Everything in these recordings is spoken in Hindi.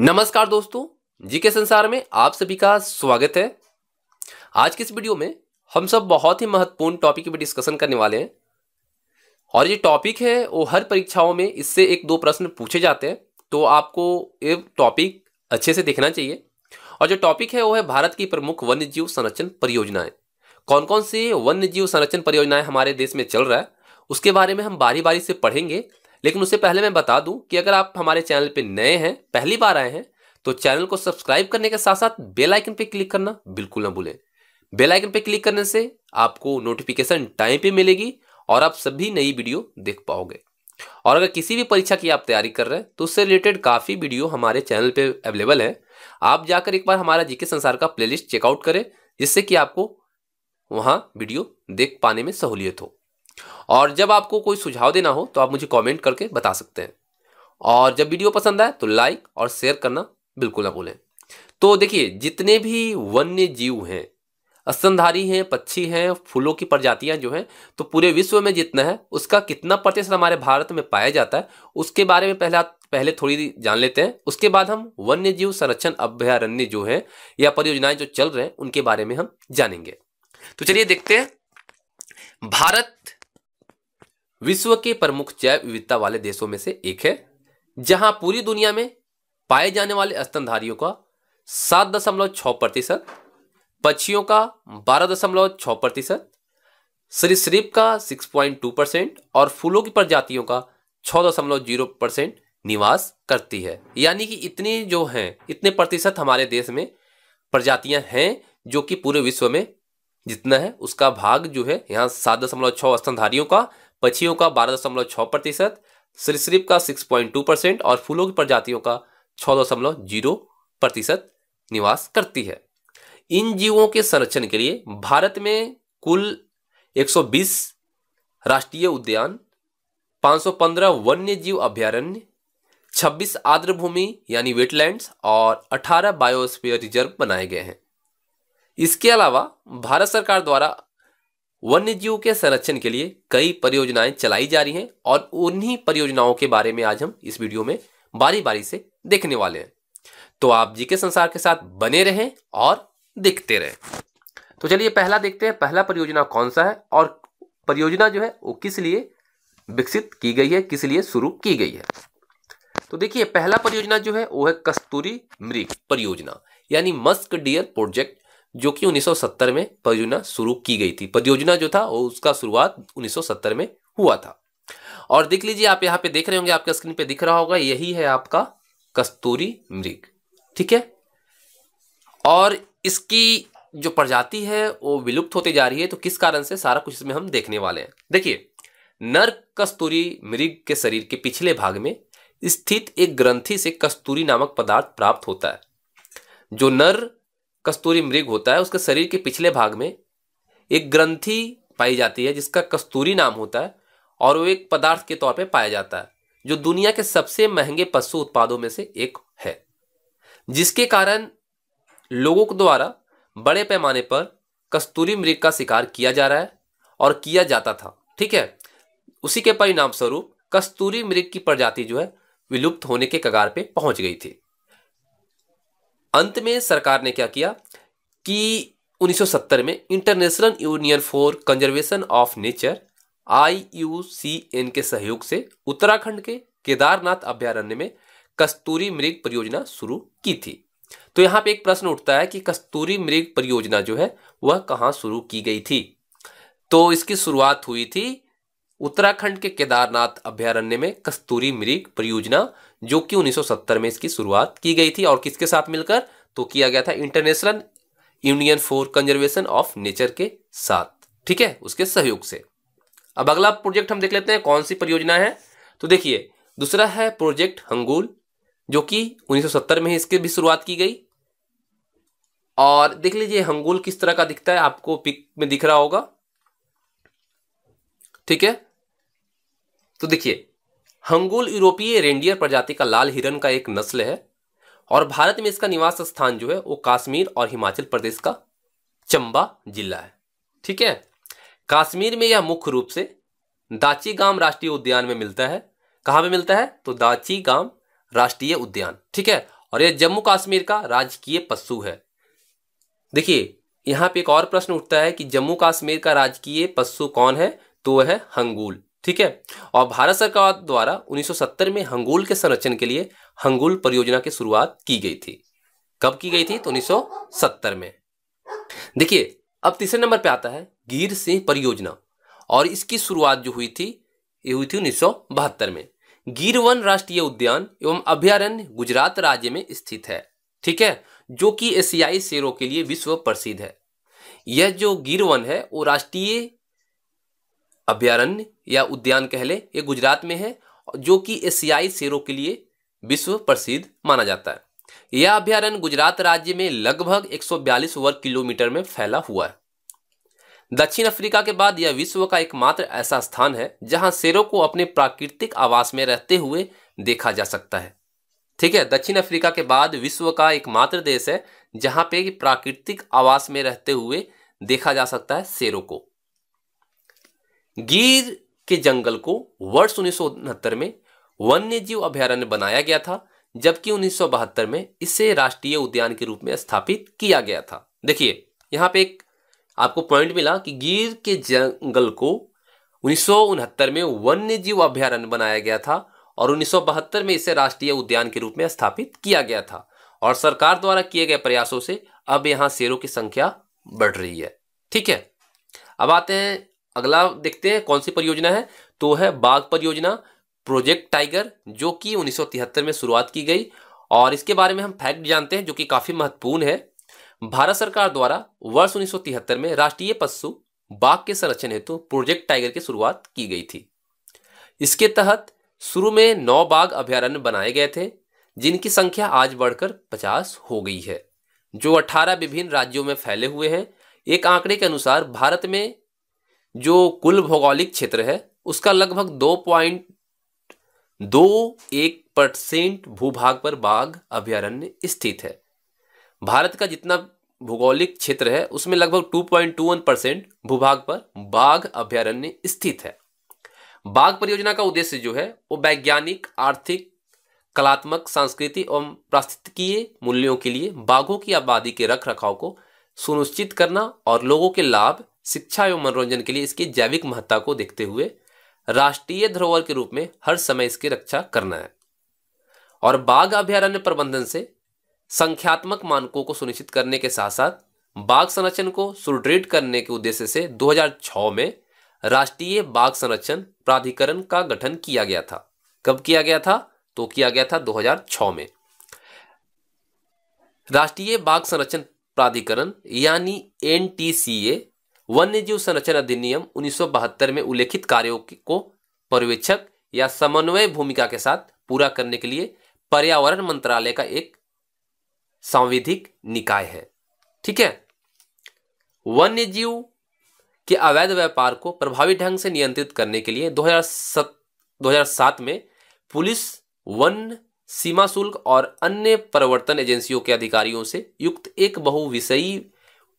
नमस्कार दोस्तों जीके संसार में आप सभी का स्वागत है आज की इस वीडियो में हम सब बहुत ही महत्वपूर्ण टॉपिक पर डिस्कशन करने वाले हैं और ये टॉपिक है वो हर परीक्षाओं में इससे एक दो प्रश्न पूछे जाते हैं तो आपको ये टॉपिक अच्छे से देखना चाहिए और जो टॉपिक है वो है भारत की प्रमुख वन्य जीव संरक्षण परियोजनाएं कौन कौन सी वन्य जीव संरक्षण परियोजनाएं हमारे देश में चल रहा है उसके बारे में हम बारी बारी से पढ़ेंगे लेकिन उससे पहले मैं बता दूं कि अगर आप हमारे चैनल पे नए हैं पहली बार आए हैं तो चैनल को सब्सक्राइब करने के साथ साथ बेल आइकन पे क्लिक करना बिल्कुल ना भूलें बेल आइकन पे क्लिक करने से आपको नोटिफिकेशन टाइम पे मिलेगी और आप सभी नई वीडियो देख पाओगे और अगर किसी भी परीक्षा की आप तैयारी कर रहे हैं तो उससे रिलेटेड काफ़ी वीडियो हमारे चैनल पर अवेलेबल है आप जाकर एक बार हमारा जीके संसार का प्लेलिस्ट चेकआउट करें जिससे कि आपको वहाँ वीडियो देख पाने में सहूलियत हो और जब आपको कोई सुझाव देना हो तो आप मुझे कमेंट करके बता सकते हैं और जब वीडियो पसंद आए तो लाइक और शेयर करना बिल्कुल ना भूलें तो देखिए जितने भी वन्य जीव हैं असंधारी हैं पक्षी हैं फूलों की प्रजातियां जो हैं तो पूरे विश्व में जितना है उसका कितना प्रतिशत हमारे भारत में पाया जाता है उसके बारे में पहला पहले थोड़ी जान लेते हैं उसके बाद हम वन्य जीव संरक्षण अभ्यारण्य जो है या परियोजनाएं जो चल रहे हैं उनके बारे में हम जानेंगे तो चलिए देखते हैं भारत विश्व के प्रमुख जैव विविधता वाले देशों में से एक है जहां पूरी दुनिया में पाए जाने वाले स्तनधारियों का सात दशमलव छ प्रतिशत पक्षियों का बारह दशमलव छ प्रतिशत सरीसृप का सिक्स पॉइंट टू परसेंट और फूलों की प्रजातियों का छ दशमलव जीरो परसेंट निवास करती है यानी कि इतने जो हैं इतने प्रतिशत हमारे देश में प्रजातियां हैं जो कि पूरे विश्व में जितना है उसका भाग जो है यहाँ सात दशमलव छः स्तनधारियों का पक्षियों का बारह दशमलव छः प्रतिशत सरसरीप का सिक्स पॉइंट टू परसेंट और फूलों की प्रजातियों का छः दशमलव जीरो प्रतिशत निवास करती है इन जीवों के संरक्षण के लिए भारत में कुल 120 राष्ट्रीय उद्यान 515 वन्य जीव अभ्यारण्य छब्बीस आर्द्र भूमि यानी वेटलैंड्स और अठारह बायोस्फीयर रिजर्व बनाए गए हैं इसके अलावा भारत सरकार द्वारा वन्य जीव के संरक्षण के लिए कई परियोजनाएं चलाई जा रही हैं और उन्हीं परियोजनाओं के बारे में आज हम इस वीडियो में बारी बारी से देखने वाले हैं तो आप जीके संसार के साथ बने रहें और देखते रहें तो चलिए पहला देखते हैं पहला परियोजना कौन सा है और परियोजना जो है वो किस लिए विकसित की गई है किस लिए शुरू की गई है तो देखिए पहला परियोजना जो है वो है कस्तूरी मृग परियोजना यानी मस्क डियर प्रोजेक्ट जो कि 1970 में परियोजना शुरू की गई थी परियोजना जो था उसका शुरुआत 1970 में हुआ था और देख लीजिए आप यहाँ पे देख रहे होंगे आपका स्क्रीन पे दिख रहा होगा यही है आपका कस्तूरी मृग ठीक है और इसकी जो प्रजाति है वो विलुप्त होती जा रही है तो किस कारण से सारा कुछ इसमें हम देखने वाले हैं देखिए नर कस्तूरी मृग के शरीर के पिछले भाग में स्थित एक ग्रंथि से कस्तूरी नामक पदार्थ प्राप्त होता है जो नर कस्तूरी मृग होता है उसके शरीर के पिछले भाग में एक ग्रंथि पाई जाती है जिसका कस्तूरी नाम होता है और वो एक पदार्थ के तौर पे पाया जाता है जो दुनिया के सबसे महंगे पशु उत्पादों में से एक है जिसके कारण लोगों के द्वारा बड़े पैमाने पर कस्तूरी मृग का शिकार किया जा रहा है और किया जाता था ठीक है उसी के परिणाम स्वरूप कस्तूरी मृग की प्रजाति जो है विलुप्त होने के कगार पे पहुंच गई थी अंत में सरकार ने क्या किया कि 1970 में International Union for Conservation of Nature IUCN के सहयोग से उत्तराखंड के केदारनाथ अभ्यारण्य में कस्तूरी मृग परियोजना शुरू की थी तो यहाँ पे एक प्रश्न उठता है कि कस्तूरी मृग परियोजना जो है वह कहाँ शुरू की गई थी तो इसकी शुरुआत हुई थी उत्तराखंड के केदारनाथ अभ्यारण्य में कस्तूरी मृग परियोजना जो कि 1970 में इसकी शुरुआत की गई थी और किसके साथ मिलकर तो किया गया था International Union for Conservation of Nature के साथ ठीक है उसके सहयोग से अब अगला प्रोजेक्ट हम देख लेते हैं कौन सी परियोजना है तो देखिए दूसरा है प्रोजेक्ट हंगुल जो कि 1970 में इसकी भी शुरुआत की गई और देख लीजिए हंगुल किस तरह का दिखता है आपको पिक में दिख रहा होगा ठीक है तो देखिए हंगोल यूरोपीय रेंडियर प्रजाति का लाल हिरन का एक नस्ल है और भारत में इसका निवास स्थान जो है वो काश्मीर और हिमाचल प्रदेश का चंबा जिला है ठीक है काश्मीर में यह मुख्य रूप से दाची गांव राष्ट्रीय उद्यान में मिलता है कहां पे मिलता है तो दाची गांव राष्ट्रीय उद्यान ठीक है और यह जम्मू काश्मीर का राजकीय पशु है देखिए यहाँ पे एक और प्रश्न उठता है कि जम्मू काश्मीर का राजकीय पशु कौन है तो वह है हंगुल ठीक है और भारत सरकार द्वारा 1970 में हंगोल के संरक्षण के लिए हंगोल परियोजना की शुरुआत की गई थी कब की गई थी तो 1970 में देखिए अब तीसरे नंबर पे आता है गिर सिंह परियोजना और इसकी शुरुआत जो हुई थी ये हुई थी उन्नीस में गिर वन राष्ट्रीय उद्यान एवं अभ्यारण्य गुजरात राज्य में स्थित है ठीक है जो कि एशियाई शेरों के लिए विश्व प्रसिद्ध है यह जो गिर वन है वो राष्ट्रीय अभ्यारण्य या उद्यान कह ले ये गुजरात में है जो कि एशियाई शेरों के लिए विश्व प्रसिद्ध माना जाता है यह अभ्यारण्य गुजरात राज्य में लगभग 142 वर्ग किलोमीटर में फैला हुआ है दक्षिण अफ्रीका के बाद यह विश्व का एकमात्र ऐसा स्थान है जहां शेरों को अपने प्राकृतिक आवास में रहते हुए देखा जा सकता है ठीक है दक्षिण अफ्रीका के बाद विश्व का एकमात्र देश है जहां पे प्राकृतिक आवास में रहते हुए देखा जा सकता है शेरों को गिर के जंगल को वर्ष उन्नीस में वन्य जीव अभ्यारण्य बनाया गया था जबकि उन्नीस में इसे राष्ट्रीय उद्यान के रूप में स्थापित किया गया था देखिए यहां पे एक आपको पॉइंट मिला कि गिर के जंगल को उन्नीस में वन्य जीव अभ्यारण्य बनाया गया था और उन्नीस में इसे राष्ट्रीय उद्यान के रूप में स्थापित किया गया था और सरकार द्वारा किए गए प्रयासों से अब यहाँ शेरों की संख्या बढ़ रही है ठीक है अब आते हैं अगला देखते हैं कौन सी परियोजना है तो है बाघ परियोजना प्रोजेक्ट टाइगर जो कि उन्नीस में शुरुआत की गई और इसके बारे में हम फैक्ट जानते हैं जो कि काफ़ी महत्वपूर्ण है भारत सरकार द्वारा वर्ष उन्नीस में राष्ट्रीय पशु बाघ के संरक्षण हेतु प्रोजेक्ट टाइगर की शुरुआत की गई थी इसके तहत शुरू में नौ बाघ अभ्यारण्य बनाए गए थे जिनकी संख्या आज बढ़कर 50 हो गई है जो 18 विभिन्न राज्यों में फैले हुए हैं एक आंकड़े के अनुसार भारत में जो कुल भौगोलिक क्षेत्र है उसका लगभग दो पॉइंट दो एक परसेंट भूभाग पर बाघ अभ्यारण्य स्थित है भारत का जितना भूगोलिक क्षेत्र है उसमें लगभग two point two one percent भूभाग पर बाघ अभ्यारण्य स्थित है बाघ परियोजना का उद्देश्य जो है वो वैज्ञानिक आर्थिक कलात्मक सांस्कृतिक एवं प्रास्तिकीय मूल्यों के लिए बाघों की आबादी के रख रखाव को सुनिश्चित करना और लोगों के लाभ शिक्षा एवं मनोरंजन के लिए इसकी जैविक महत्ता को देखते हुए राष्ट्रीय धरोहर के रूप में हर समय इसकी रक्षा करना है और बाघ अभ्यारण्य प्रबंधन से संख्यात्मक मानकों को सुनिश्चित करने के साथ साथ बाघ संरक्षण को सुदृढ़ करने के उद्देश्य से 2006 में राष्ट्रीय बाघ संरक्षण प्राधिकरण का गठन किया गया था कब किया गया था तो किया गया था 2006 में राष्ट्रीय बाघ संरक्षण प्राधिकरण यानी एन वन्य जीव संरक्षण अधिनियम उन्नीस में उल्लेखित कार्यों को पर्यवेक्षक या समन्वय भूमिका के साथ पूरा करने के लिए पर्यावरण मंत्रालय का एक सांविधिक निकाय है ठीक है वन्य जीव के अवैध व्यापार को प्रभावी ढंग से नियंत्रित करने के लिए 2007 2007 में पुलिस वन सीमा शुल्क और अन्य प्रवर्तन एजेंसियों के अधिकारियों से युक्त एक बहुविषयी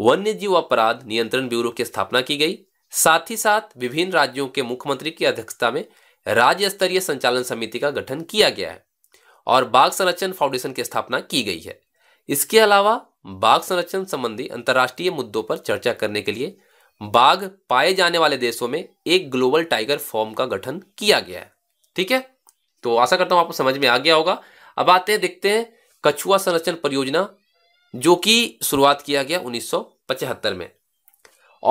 वन्य जीव अपराध नियंत्रण ब्यूरो की स्थापना की गई साथ ही साथ विभिन्न राज्यों के मुख्यमंत्री की अध्यक्षता में राज्य स्तरीय संचालन समिति का गठन किया गया है और बाघ संरक्षण फाउंडेशन की स्थापना की गई है इसके अलावा बाघ संरक्षण संबंधी अंतर्राष्ट्रीय मुद्दों पर चर्चा करने के लिए बाघ पाए जाने वाले देशों में एक ग्लोबल टाइगर फॉर्म का गठन किया गया है ठीक है तो आशा करता हूं आपको समझ में आ गया होगा अब आते हैं देखते हैं कछुआ संरक्षण परियोजना जो कि शुरुआत किया गया 1975 में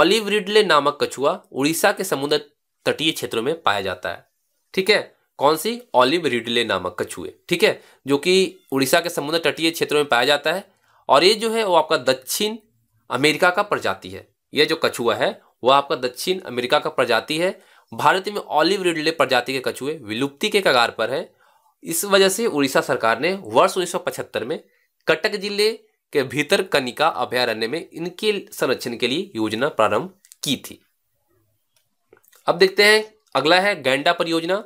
ऑलिव रिडले नामक कछुआ उड़ीसा के समुद्र तटीय क्षेत्रों में पाया जाता है ठीक है कौन सी ऑलिव रिडले नामक कछुए ठीक है जो कि उड़ीसा के समुद्र तटीय क्षेत्रों में पाया जाता है और ये जो है वो आपका दक्षिण अमेरिका का प्रजाति है यह जो कछुआ है वह आपका दक्षिण अमेरिका का प्रजाति है भारत में ऑलिव रिडले प्रजाति के कछुए विलुप्ति के कगार पर है इस वजह से उड़ीसा सरकार ने वर्ष 1975 में कटक जिले के भीतर कनिका अभ्यारण्य में इनके संरक्षण के लिए योजना प्रारंभ की थी अब देखते हैं अगला है गैंडा परियोजना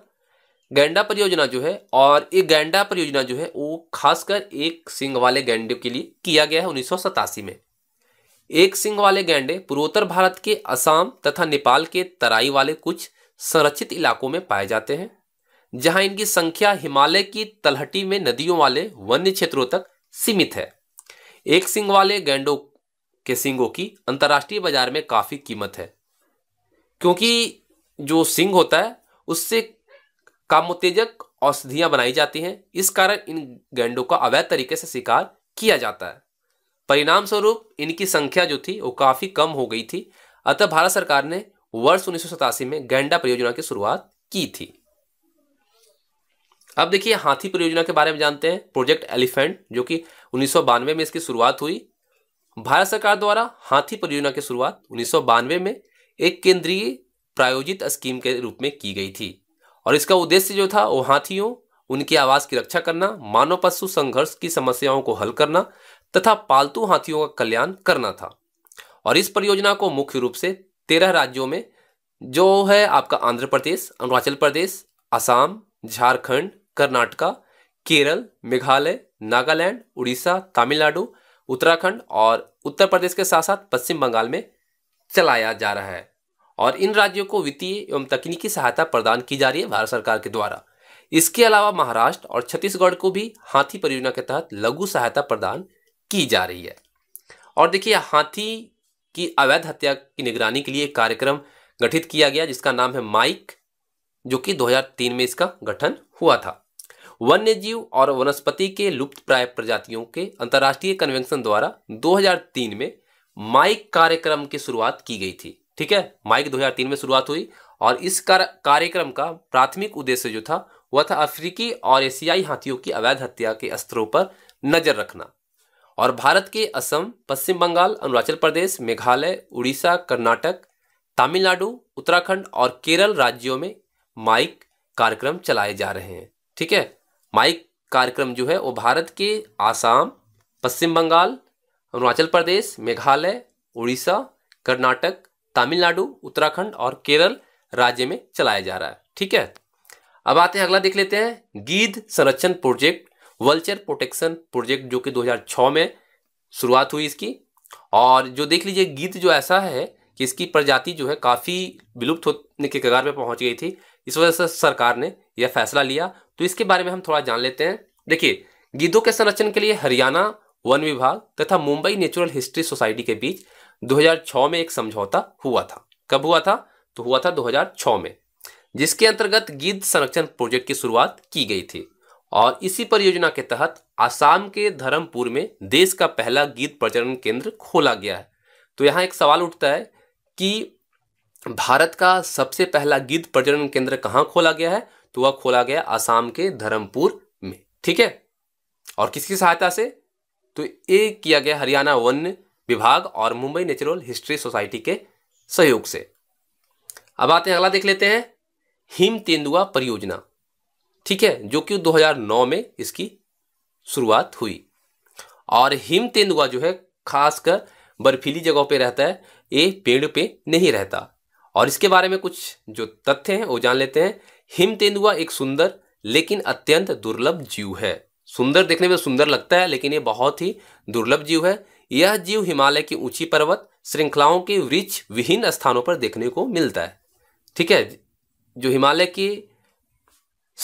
गैंडा परियोजना जो है और ये गैंडा परियोजना जो है वो खासकर एक सिंह वाले गैंडे के लिए किया गया है उन्नीस में एक सिंह वाले गैंडे पूर्वोत्तर भारत के असम तथा नेपाल के तराई वाले कुछ संरक्षित इलाकों में पाए जाते हैं जहां इनकी संख्या हिमालय की तलहटी में नदियों वाले वन्य क्षेत्रों तक सीमित है एक सिंग वाले गैंडों के सिंगों की अंतर्राष्ट्रीय बाजार में काफ़ी कीमत है क्योंकि जो सिंग होता है उससे कामोत्तेजक औषधियाँ बनाई जाती हैं इस कारण इन गेंडों का अवैध तरीके से शिकार किया जाता है परिणाम स्वरूप इनकी संख्या जो थी वो काफ़ी कम हो गई थी अतः भारत सरकार ने वर्ष उन्नीस में गैंडा परियोजना की शुरुआत की थी अब देखिए हाथी परियोजना के बारे में जानते हैं प्रोजेक्ट एलिफेंट जो कि उन्नीस में इसकी शुरुआत हुई भारत सरकार द्वारा हाथी परियोजना की शुरुआत उन्नीस में एक केंद्रीय प्रायोजित स्कीम के रूप में की गई थी और इसका उद्देश्य जो था वो हाथियों उनकी आवास की रक्षा करना मानव पशु संघर्ष की समस्याओं को हल करना तथा पालतू हाथियों का कल्याण करना था और इस परियोजना को मुख्य रूप से तेरह राज्यों में जो है आपका आंध्र प्रदेश अरुणाचल प्रदेश असम झारखंड कर्नाटका केरल मेघालय नागालैंड उड़ीसा तमिलनाडु उत्तराखंड और उत्तर प्रदेश के साथ साथ पश्चिम बंगाल में चलाया जा रहा है और इन राज्यों को वित्तीय एवं तकनीकी सहायता प्रदान की जा रही है भारत सरकार के द्वारा इसके अलावा महाराष्ट्र और छत्तीसगढ़ को भी हाथी परियोजना के तहत लघु सहायता प्रदान की जा रही है और देखिए हाथी की अवैध हत्या की निगरानी के लिए एक कार्यक्रम गठित किया गया जिसका नाम है माइक जो कि 2003 में इसका गठन हुआ था वन्य जीव और वनस्पति के लुप्त प्राय प्रजातियों के अंतर्राष्ट्रीय कन्वेंशन द्वारा 2003 में माइक कार्यक्रम की शुरुआत की गई थी ठीक है माइक 2003 में शुरुआत हुई और इस कार्यक्रम का प्राथमिक उद्देश्य जो था वह था अफ्रीकी और एशियाई हाथियों की अवैध हत्या के स्तरों पर नजर रखना और भारत के असम पश्चिम बंगाल अरुणाचल प्रदेश मेघालय उड़ीसा कर्नाटक तमिलनाडु उत्तराखंड और केरल राज्यों में माइक कार्यक्रम चलाए जा रहे हैं ठीक है माइक कार्यक्रम जो है वो भारत के आसाम पश्चिम बंगाल अरुणाचल प्रदेश मेघालय उड़ीसा कर्नाटक तमिलनाडु उत्तराखंड और केरल राज्य में चलाया जा रहा है ठीक है अब आते हैं अगला देख लेते हैं गीध संरक्षण प्रोजेक्ट वल्चर प्रोटेक्शन प्रोजेक्ट जो कि 2006 में शुरुआत हुई इसकी और जो देख लीजिए गीत जो ऐसा है कि इसकी प्रजाति जो है काफ़ी विलुप्त होने के कगार पर पहुंच गई थी इस वजह से सरकार ने यह फैसला लिया तो इसके बारे में हम थोड़ा जान लेते हैं देखिए गिद्धों के संरक्षण के लिए हरियाणा वन विभाग तथा मुंबई नेचुरल हिस्ट्री सोसाइटी के बीच 2006 में एक समझौता हुआ था कब हुआ था तो हुआ था 2006 में जिसके अंतर्गत गिद्ध संरक्षण प्रोजेक्ट की शुरुआत की गई थी और इसी परियोजना के तहत आसाम के धर्मपुर में देश का पहला गिद्ध प्रजनन केंद्र खोला गया है तो यहाँ एक सवाल उठता है कि भारत का सबसे पहला गिद्ध प्रजनन केंद्र कहाँ खोला गया है तो वह खोला गया आसाम के धर्मपुर में ठीक है और किसकी सहायता से तो ये किया गया हरियाणा वन विभाग और मुंबई नेचुरल हिस्ट्री सोसाइटी के सहयोग से अब आते हैं अगला देख लेते हैं हिम तेंदुआ परियोजना ठीक है जो कि 2009 में इसकी शुरुआत हुई और हिम तेंदुआ जो है खासकर बर्फीली जगहों पे रहता है ये पेड़ पे नहीं रहता और इसके बारे में कुछ जो तथ्य हैं वो जान लेते हैं हिम तेंदुआ एक सुंदर लेकिन अत्यंत दुर्लभ जीव है सुंदर देखने में सुंदर लगता है लेकिन ये बहुत ही दुर्लभ जीव है यह जीव हिमालय की ऊंची पर्वत श्रृंखलाओं के वृक्ष विहीन स्थानों पर देखने को मिलता है ठीक है जो हिमालय की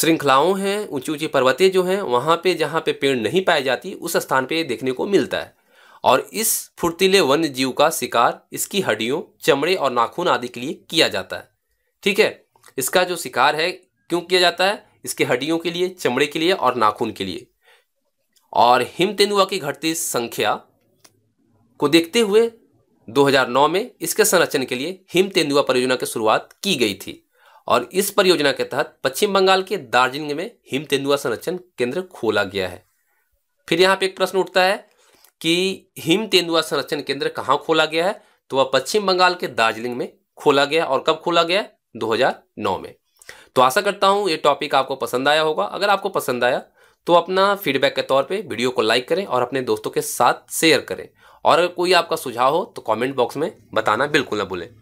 श्रृंखलाओं हैं ऊंची ऊंची पर्वतें जो हैं वहाँ पे जहाँ पे पेड़ नहीं पाई जाती उस स्थान पे देखने को मिलता है और इस फुर्तीले वन्य जीव का शिकार इसकी हड्डियों चमड़े और नाखून आदि के लिए किया जाता है ठीक है इसका जो शिकार है क्यों किया जाता है इसके हड्डियों के लिए चमड़े के लिए और नाखून के लिए और हिम तेंदुआ की घटती संख्या को देखते हुए 2009 में इसके संरक्षण के लिए हिम तेंदुआ परियोजना की शुरुआत की गई थी और इस परियोजना के तहत पश्चिम बंगाल के दार्जिलिंग में हिम तेंदुआ संरक्षण केंद्र खोला गया है फिर यहाँ पे एक प्रश्न उठता है कि हिम तेंदुआ संरक्षण केंद्र कहाँ खोला गया है तो वह पश्चिम बंगाल के दार्जिलिंग में खोला गया और कब खोला गया 2009 में तो आशा करता हूँ ये टॉपिक आपको पसंद आया होगा अगर आपको पसंद आया तो अपना फीडबैक के तौर पे वीडियो को लाइक करें और अपने दोस्तों के साथ शेयर करें और अगर कोई आपका सुझाव हो तो कमेंट बॉक्स में बताना बिल्कुल ना भूलें